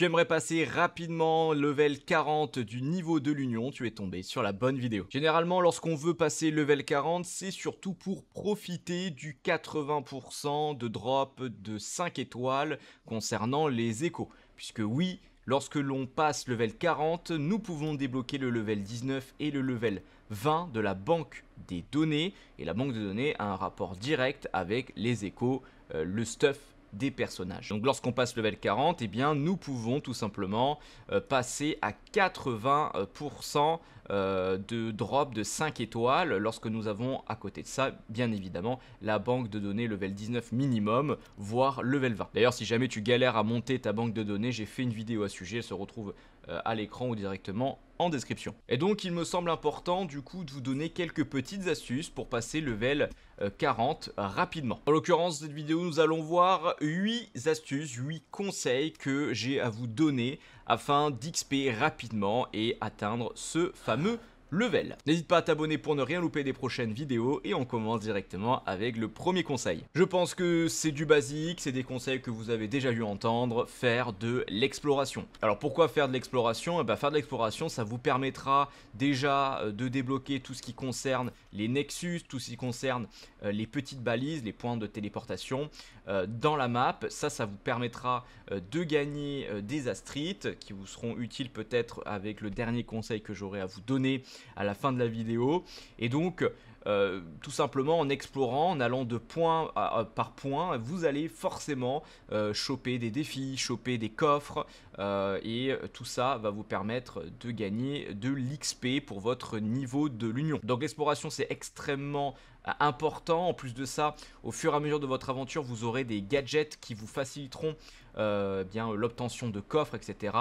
J'aimerais passer rapidement level 40 du niveau de l'union, tu es tombé sur la bonne vidéo. Généralement, lorsqu'on veut passer level 40, c'est surtout pour profiter du 80% de drop de 5 étoiles concernant les échos. Puisque oui, Lorsque l'on passe level 40, nous pouvons débloquer le level 19 et le level 20 de la banque des données. Et la banque de données a un rapport direct avec les échos, euh, le stuff des personnages. Donc lorsqu'on passe level 40, eh bien nous pouvons tout simplement euh, passer à 80% euh, de drop de 5 étoiles lorsque nous avons à côté de ça bien évidemment la banque de données level 19 minimum voire level 20. D'ailleurs si jamais tu galères à monter ta banque de données, j'ai fait une vidéo à ce sujet, elle se retrouve euh, à l'écran ou directement en description. Et donc il me semble important du coup de vous donner quelques petites astuces pour passer level 40 euh, rapidement. En l'occurrence cette vidéo nous allons voir 8 astuces, 8 conseils que j'ai à vous donner afin d'XP rapidement et atteindre ce fameux level. N'hésite pas à t'abonner pour ne rien louper des prochaines vidéos et on commence directement avec le premier conseil. Je pense que c'est du basique, c'est des conseils que vous avez déjà dû entendre, faire de l'exploration. Alors pourquoi faire de l'exploration eh bien Faire de l'exploration, ça vous permettra déjà euh, de débloquer tout ce qui concerne les nexus, tout ce qui concerne euh, les petites balises, les points de téléportation euh, dans la map. Ça, ça vous permettra de gagner des astrites qui vous seront utiles peut-être avec le dernier conseil que j'aurai à vous donner à la fin de la vidéo. Et donc, euh, tout simplement en explorant, en allant de point par point, vous allez forcément euh, choper des défis, choper des coffres, euh, et tout ça va vous permettre de gagner de l'XP pour votre niveau de l'union. Donc l'exploration c'est extrêmement important, en plus de ça, au fur et à mesure de votre aventure, vous aurez des gadgets qui vous faciliteront euh, eh bien l'obtention de coffres, etc.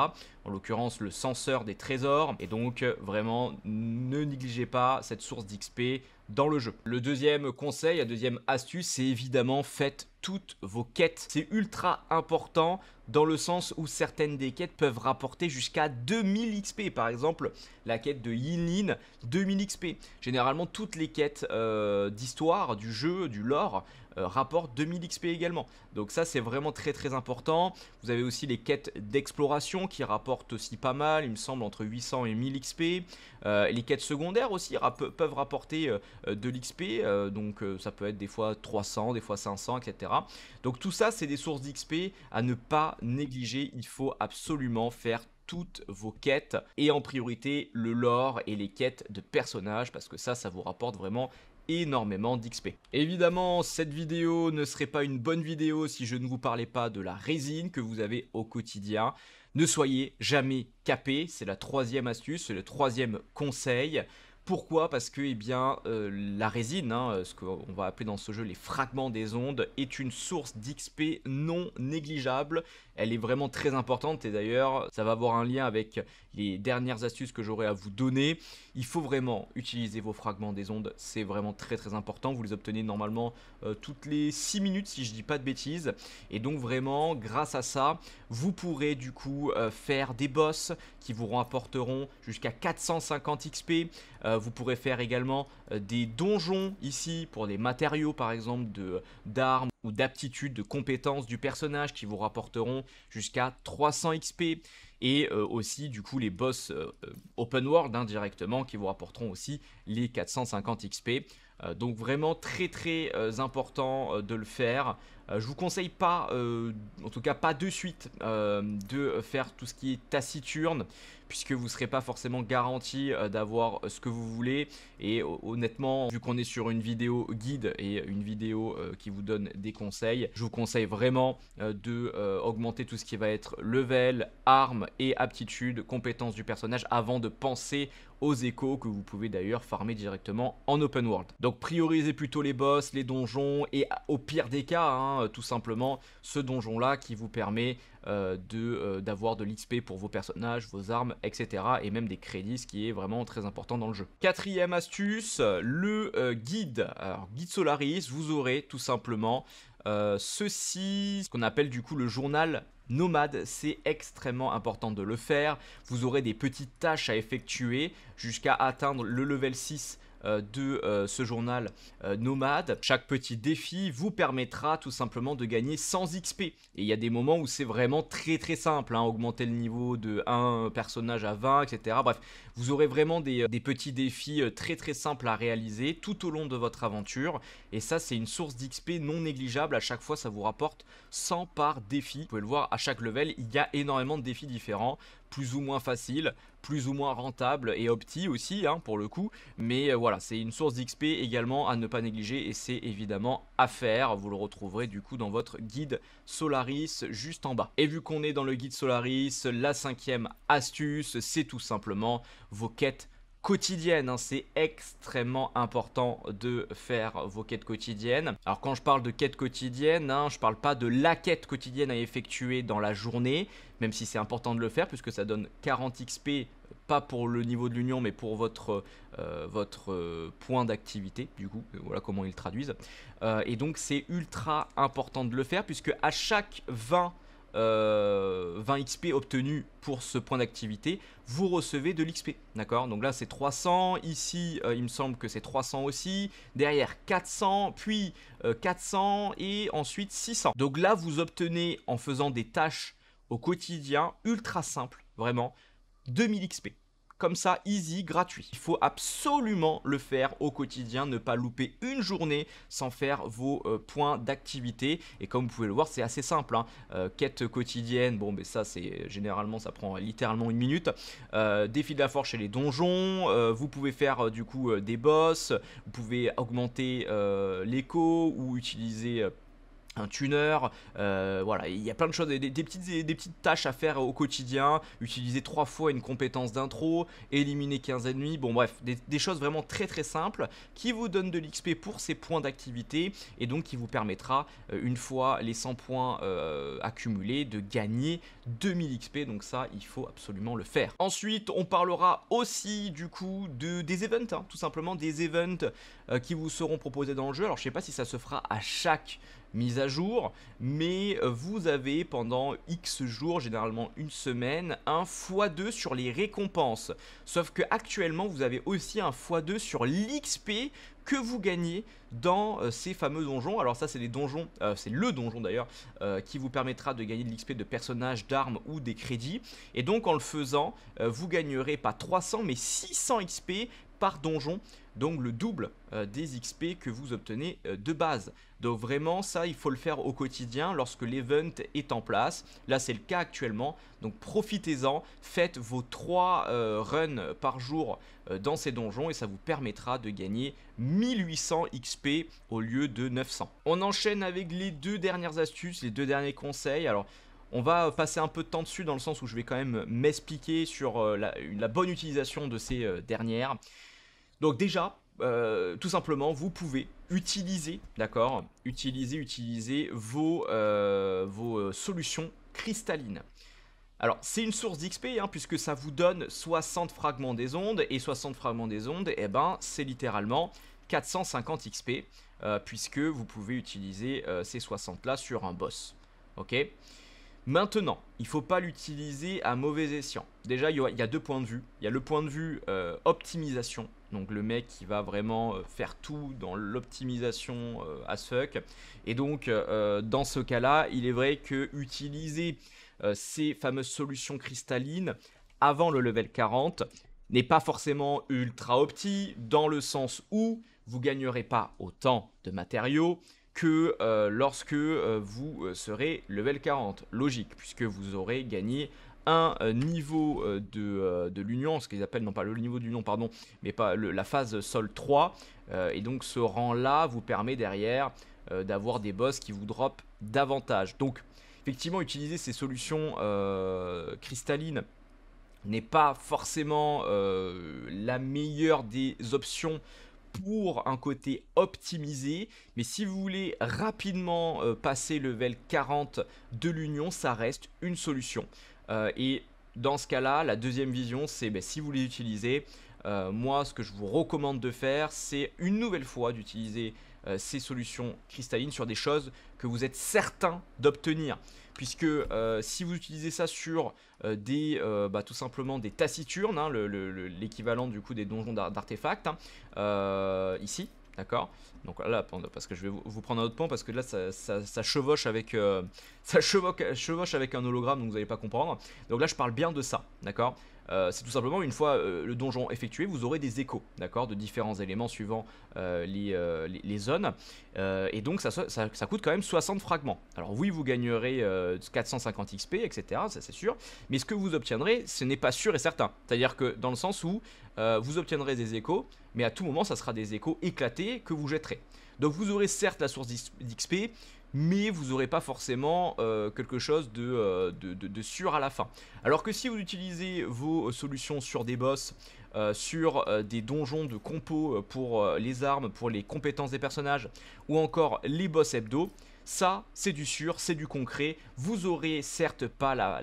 En l'occurrence, le censeur des trésors. Et donc, euh, vraiment, ne négligez pas cette source d'XP dans le jeu. Le deuxième conseil, la deuxième astuce, c'est évidemment faites toutes vos quêtes. C'est ultra important dans le sens où certaines des quêtes peuvent rapporter jusqu'à 2000 XP. Par exemple, la quête de Yinin, 2000 XP. Généralement, toutes les quêtes euh, d'histoire, du jeu, du lore, euh, rapportent 2000 XP également. Donc ça, c'est vraiment très très important. Vous avez aussi les quêtes d'exploration qui rapportent aussi pas mal, il me semble, entre 800 et 1000 XP. Euh, les quêtes secondaires aussi peuvent rapporter de l'XP. donc ça peut être des fois 300, des fois 500, etc. Donc tout ça, c'est des sources d'XP à ne pas négliger. Il faut absolument faire toutes vos quêtes et en priorité le lore et les quêtes de personnages parce que ça, ça vous rapporte vraiment énormément d'XP. Évidemment, cette vidéo ne serait pas une bonne vidéo si je ne vous parlais pas de la résine que vous avez au quotidien. Ne soyez jamais capé, c'est la troisième astuce, c'est le troisième conseil. Pourquoi Parce que eh bien, euh, la résine, hein, euh, ce qu'on va appeler dans ce jeu les fragments des ondes, est une source d'XP non négligeable. Elle est vraiment très importante et d'ailleurs ça va avoir un lien avec les dernières astuces que j'aurai à vous donner. Il faut vraiment utiliser vos fragments des ondes, c'est vraiment très très important. Vous les obtenez normalement euh, toutes les 6 minutes si je dis pas de bêtises. Et donc vraiment, grâce à ça, vous pourrez du coup euh, faire des boss qui vous rapporteront jusqu'à 450 XP. Euh, vous pourrez faire également des donjons ici pour des matériaux par exemple d'armes ou d'aptitudes, de compétences du personnage qui vous rapporteront jusqu'à 300 XP et euh, aussi du coup les boss euh, euh, open world indirectement hein, qui vous rapporteront aussi les 450 XP. Euh, donc vraiment très très euh, important euh, de le faire. je vous conseille pas, en tout cas pas de suite, de faire tout ce qui est taciturne, puisque vous ne serez pas forcément garanti d'avoir ce que vous voulez. Et honnêtement, vu qu'on est sur une vidéo guide et une vidéo qui vous donne des conseils, je vous conseille vraiment de augmenter tout ce qui va être level, armes et aptitudes, compétences du personnage avant de penser aux échos que vous pouvez d'ailleurs farmer directement en open world. Donc priorisez plutôt les boss, les donjons et au pire des cas, hein, euh, tout simplement ce donjon là qui vous permet euh, euh, d'avoir de, l'XP pour vos personnages, vos armes, etc. Et même des crédits, ce qui est vraiment très important dans le jeu. Quatrième astuce, le guide. Alors guide Solaris, vous aurez tout simplement euh, ceci, ce qu'on appelle du coup le journal nomade, c'est extrêmement important de le faire. Vous aurez des petites tâches à effectuer jusqu'à atteindre le level 6 euh, de euh, ce journal euh, nomade. Chaque petit défi vous permettra tout simplement de gagner 100 XP. Et il y a des moments où c'est vraiment très très simple, hein, augmenter le niveau de 1 personnage à 20, etc. Bref, vous aurez vraiment des, des petits défis très très simples à réaliser tout au long de votre aventure. Et ça, c'est une source d'XP non négligeable. À chaque fois, ça vous rapporte 100 par défi. Vous pouvez le voir, à chaque level, il y a énormément de défis différents plus ou moins facile, plus ou moins rentable et opti aussi hein, pour le coup. Mais euh, voilà, c'est une source d'XP également à ne pas négliger et c'est évidemment à faire. Vous le retrouverez du coup dans votre guide Solaris juste en bas. Et vu qu'on est dans le guide Solaris, la cinquième astuce, c'est tout simplement vos quêtes quotidienne. Hein. C'est extrêmement important de faire vos quêtes quotidiennes. Alors quand je parle de quête quotidienne, je hein, je parle pas de la quête quotidienne à effectuer dans la journée, même si c'est important de le faire puisque ça donne 40 XP pas pour le niveau de l'union, mais pour votre, euh, votre euh, point d'activité, du coup, voilà comment ils traduisent. Euh, et donc c'est ultra important de le faire, puisque à chaque 20 20 euh, XP obtenus pour ce point d'activité, vous recevez de l'XP. D'accord Donc là, c'est 300. Ici, euh, il me semble que c'est 300 aussi. Derrière, 400, puis 400 euh, et ensuite 600. Donc là, vous obtenez en faisant des tâches au quotidien ultra simple vraiment, 2000 XP comme ça, easy, gratuit. Il faut absolument le faire au quotidien, ne pas louper une journée sans faire vos euh, points d'activité. Et comme vous pouvez le voir, c'est assez simple. Hein. Euh, quête quotidienne, bon, mais ben ça, c'est généralement, ça prend littéralement une minute. Euh, défi de la force chez les donjons, vous pouvez faire du coup des boss, vous pouvez augmenter l'écho ou utiliser un tuner, euh, voilà, il y a plein de choses, des, petites, des, petites tâches à faire au quotidien, utiliser trois fois une compétence d'intro, éliminer 15 ennemis, bon bref, des, choses vraiment très très simples qui vous donnent de l'XP pour ces points d'activité et donc qui vous permettra, euh, une fois les 100 points euh, accumulés, de gagner 2000 XP, donc ça, il faut absolument le faire. Ensuite, on parlera aussi du coup de, des events, hein, tout simplement des events qui vous seront proposés dans le jeu, alors je ne sais pas si ça se fera à chaque mise à jour, mais euh, vous avez pendant X jours, généralement une semaine, un x2 sur les récompenses. Sauf que actuellement, vous avez aussi un x2 sur l'XP que vous gagnez dans euh, ces fameux donjons. Alors ça c'est les donjons, euh, c'est le donjon d'ailleurs, qui vous permettra de gagner de l'XP de personnages, d'armes ou des crédits. Et donc en le faisant, vous gagnerez pas 300 mais 600 XP par donjon, donc le double euh, des XP que vous obtenez euh, de base. Donc vraiment ça il faut le faire au quotidien lorsque l'event est en place, là c'est le cas actuellement, donc profitez-en, faites vos 3 euh, runs par jour dans ces donjons et ça vous permettra de gagner 1800 XP au lieu de 900. On enchaîne avec les deux dernières astuces, les deux derniers conseils, alors on va passer un peu de temps dessus dans le sens où je vais quand même m'expliquer sur la, bonne utilisation de ces dernières. Donc déjà, euh, tout simplement, vous pouvez utiliser, d'accord Utiliser, utiliser vos, euh, vos euh, solutions cristallines. Alors, c'est une source d'XP, hein, puisque ça vous donne 60 fragments des ondes, et 60 fragments des ondes, Et eh ben, c'est littéralement 450 XP, puisque vous pouvez utiliser ces 60-là sur un boss, ok Maintenant, il ne faut pas l'utiliser à mauvais escient. Déjà, il y, a deux points de vue. Il y a le point de vue optimisation, donc le mec qui va vraiment euh, faire tout dans l'optimisation euh, à as Et donc euh, dans ce cas-là, il est vrai que utiliser ces fameuses solutions cristallines avant le level 40 n'est pas forcément ultra opti dans le sens où vous gagnerez pas autant de matériaux que lorsque vous serez level 40. Logique, puisque vous aurez gagné un euh, niveau euh, euh, de, l'union, ce qu'ils appellent non pas le niveau d'union, pardon, mais pas la phase sol 3. et donc ce rang-là vous permet derrière d'avoir des boss qui vous drop davantage. Donc effectivement, utiliser ces solutions cristallines n'est pas forcément la meilleure des options pour un côté optimisé, mais si vous voulez rapidement passer level 40 de l'union, ça reste une solution. Euh, et dans ce cas-là, la deuxième vision, c'est ben, si vous les utilisez, euh, moi, ce que je vous recommande de faire, c'est une nouvelle fois d'utiliser euh, ces solutions cristallines sur des choses que vous êtes certain d'obtenir. Puisque si vous utilisez ça sur des, bah, tout simplement des taciturnes, hein, l'équivalent du coup des donjons d'artefacts, hein, ici, D'accord Donc là, parce que je vais vous prendre un autre point, parce que là, ça, chevauche avec euh, ça avec un hologramme, donc vous n'allez pas comprendre. Donc là, je parle bien de ça, d'accord euh, C'est tout simplement, une fois euh, le donjon effectué, vous aurez des échos, d'accord De différents éléments suivant les, zones. et donc, ça, ça, coûte quand même 60 fragments. Alors oui, vous gagnerez 450 XP, etc., ça c'est sûr. Mais ce que vous obtiendrez, ce n'est pas sûr et certain. C'est-à-dire que dans le sens où vous obtiendrez des échos, mais à tout moment, ça sera des échos éclatés que vous jetterez. Donc vous aurez certes la source d'XP, mais vous n'aurez pas forcément euh, quelque chose euh, de, sûr à la fin. Alors que si vous utilisez vos euh, solutions sur des boss, sur des donjons de compo pour les armes, pour les compétences des personnages, ou encore les boss hebdo, ça, c'est du sûr, c'est du concret. Vous aurez certes pas la,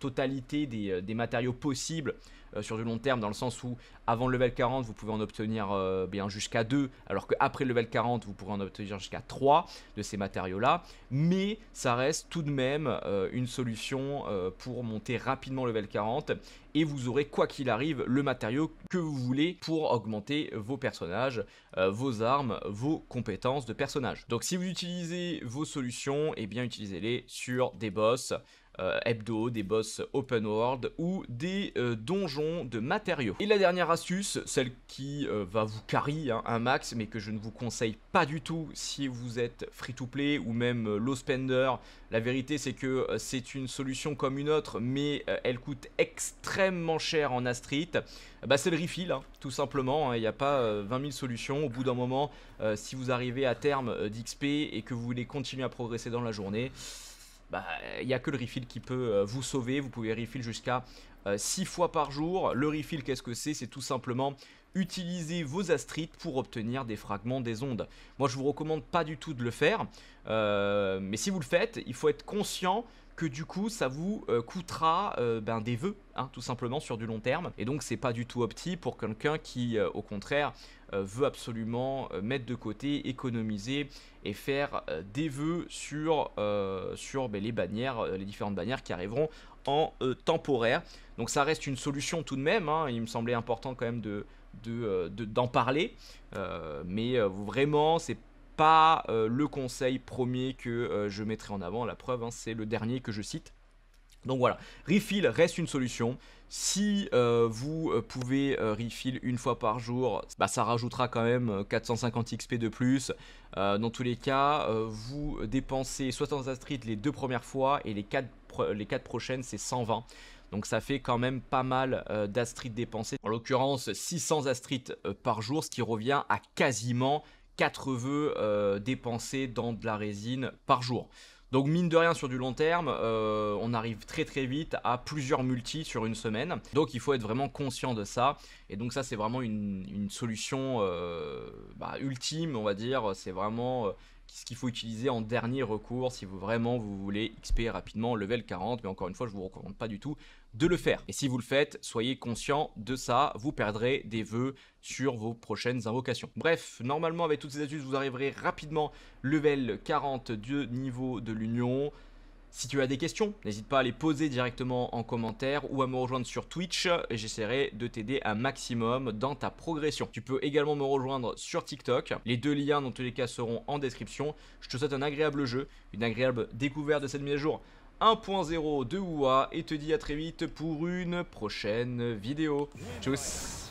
totalité des matériaux possibles euh, sur du long terme, dans le sens où avant le level 40, vous pouvez en obtenir euh, bien jusqu'à 2, alors qu'après le level 40, vous pourrez en obtenir jusqu'à 3 de ces matériaux-là. Mais ça reste tout de même euh, une solution pour monter rapidement le level 40 et vous aurez quoi qu'il arrive le matériau que vous voulez pour augmenter vos personnages, vos armes, vos compétences de personnages. Donc si vous utilisez vos solutions, et eh bien utilisez-les sur des boss euh, hebdo, des boss open world ou des euh, donjons de matériaux. Et la dernière astuce, celle qui euh, va vous carry hein, un max, mais que je ne vous conseille pas du tout si vous êtes free to play ou même low spender. La vérité, c'est que c'est une solution comme une autre, mais elle coûte extrêmement cher en astrid' Bah, c'est le refill, hein, tout simplement. Hein, il n'y a pas 20 000 solutions. Au bout d'un moment, si vous arrivez à terme d'XP et que vous voulez continuer à progresser dans la journée, bah, il n'y a que le refill qui peut euh, vous sauver. Vous pouvez refill jusqu'à 6 euh, fois par jour. Le refill, qu'est-ce que c'est C'est tout simplement utiliser vos astrites pour obtenir des fragments des ondes. Moi, je vous recommande pas du tout de le faire. Euh, mais si vous le faites, il faut être conscient que du coup ça vous euh, coûtera euh, ben, des vœux, hein, tout simplement sur du long terme. Et donc c'est pas du tout opti pour quelqu'un qui, euh, au contraire, veut absolument mettre de côté, économiser et faire des vœux sur, sur ben, les bannières, les différentes bannières qui arriveront en temporaire. Donc ça reste une solution tout de même. Hein. il me semblait important quand même de d'en parler mais vraiment c'est pas euh, le conseil premier que euh, je mettrai en avant. La preuve, hein, c'est le dernier que je cite. Donc voilà, refill reste une solution. Si euh, vous pouvez refill une fois par jour, bah, ça rajoutera quand même 450 XP de plus. dans tous les cas, vous dépensez 60 Astrid les deux premières fois et les quatre les prochaines, c'est 120. Donc ça fait quand même pas mal d'astrites dépensé. En l'occurrence, 600 astrites par jour, ce qui revient à quasiment 4 vœux euh, dépensés dans de la résine par jour. Donc mine de rien sur du long terme, euh, on arrive très très vite à plusieurs multis sur une semaine. Donc il faut être vraiment conscient de ça. Et donc ça c'est vraiment une, solution euh, bah, ultime on va dire. C'est vraiment ce qu'il faut utiliser en dernier recours si vous vraiment vous voulez XP rapidement, level 40. Mais encore une fois je ne vous recommande pas du tout de le faire. Et si vous le faites, soyez conscient de ça, vous perdrez des vœux sur vos prochaines invocations. Bref, normalement avec toutes ces astuces, vous arriverez rapidement level 40 niveau de l'union. Si tu as des questions, n'hésite pas à les poser directement en commentaire ou à me rejoindre sur Twitch et j'essaierai de t'aider un maximum dans ta progression. Tu peux également me rejoindre sur TikTok. Les deux liens dans tous les cas seront en description. Je te souhaite un agréable jeu, une agréable découverte de cette mise à jour 1.0 de OUA et te dis à très vite pour une prochaine vidéo. Tchuss